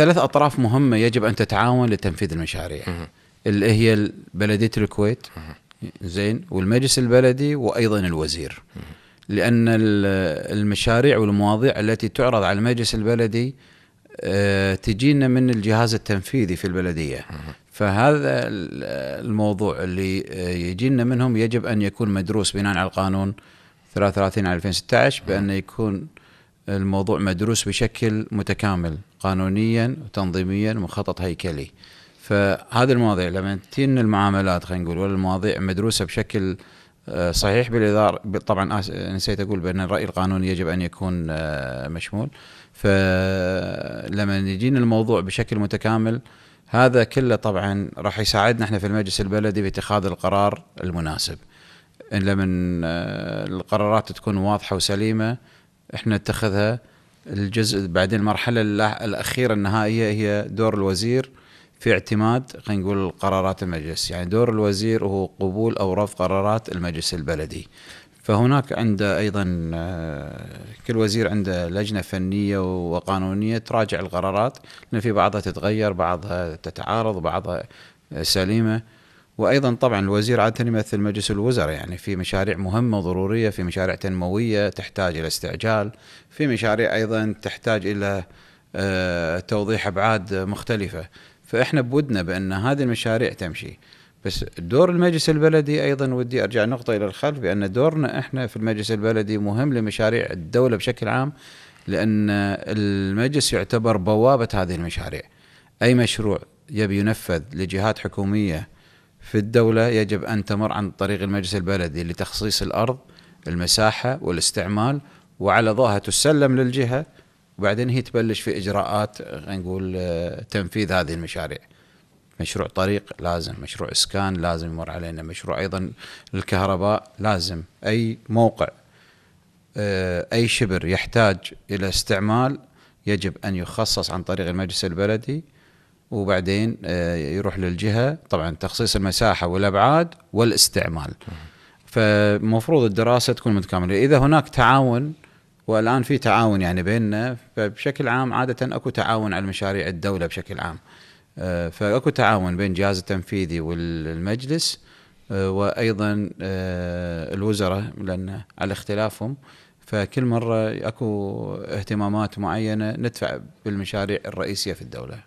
ثلاث اطراف مهمه يجب ان تتعاون لتنفيذ المشاريع اللي هي بلديه الكويت زين والمجلس البلدي وايضا الوزير لان المشاريع والمواضيع التي تعرض على المجلس البلدي آه، تجينا من الجهاز التنفيذي في البلديه فهذا الموضوع اللي آه، يجينا منهم يجب ان يكون مدروس بناء على القانون 33 على 2016 بان يكون الموضوع مدروس بشكل متكامل قانونيا وتنظيميا ومخطط هيكلي فهذه المواضيع لما تين المعاملات خلينا نقول ولا المواضيع مدروسه بشكل آه، صحيح بالإدارة طبعا نسيت اقول بان الراي القانوني يجب ان يكون آه، مشمول فلما يجينا الموضوع بشكل متكامل هذا كله طبعا راح يساعدنا احنا في المجلس البلدي باتخاذ القرار المناسب لما آه، القرارات تكون واضحه وسليمه احنا اتخذها الجزء بعدين المرحله الاخيره النهائيه هي دور الوزير في اعتماد خلينا نقول قرارات المجلس يعني دور الوزير هو قبول او رفض قرارات المجلس البلدي فهناك عنده ايضا آه، كل وزير عنده لجنه فنيه وقانونيه تراجع القرارات لان في بعضها تتغير بعضها تتعارض بعضها سليمه وايضا طبعا الوزير عاده يمثل مجلس الوزراء يعني في مشاريع مهمه وضروريه في مشاريع تنمويه تحتاج الى استعجال في مشاريع ايضا تحتاج الى آه، توضيح ابعاد مختلفه فاحنا بودنا بان هذه المشاريع تمشي بس دور المجلس البلدي ايضا ودي ارجع نقطه الى الخلف بان دورنا احنا في المجلس البلدي مهم لمشاريع الدوله بشكل عام لان المجلس يعتبر بوابه هذه المشاريع اي مشروع يبي ينفذ لجهات حكوميه في الدولة يجب أن تمر عن طريق المجلس البلدي لتخصيص الأرض المساحة والاستعمال وعلى ظاهر تسلم للجهة وبعدين هي تبلش في إجراءات نقول آه، تنفيذ هذه المشاريع مشروع طريق لازم مشروع إسكان لازم يمر علينا مشروع أيضا الكهرباء لازم أي موقع آه، أي شبر يحتاج إلى استعمال يجب أن يخصص عن طريق المجلس البلدي وبعدين آه، يروح للجهه طبعا تخصيص المساحه والابعاد والاستعمال فمفروض الدراسه تكون متكامله اذا هناك تعاون والان في تعاون يعني بيننا فبشكل عام عاده اكو تعاون على مشاريع الدوله بشكل عام آه، فاكو تعاون بين الجهاز التنفيذي والمجلس آه، وايضا الوزراء لان على اختلافهم فكل مره اكو اهتمامات معينه ندفع بالمشاريع الرئيسيه في الدوله.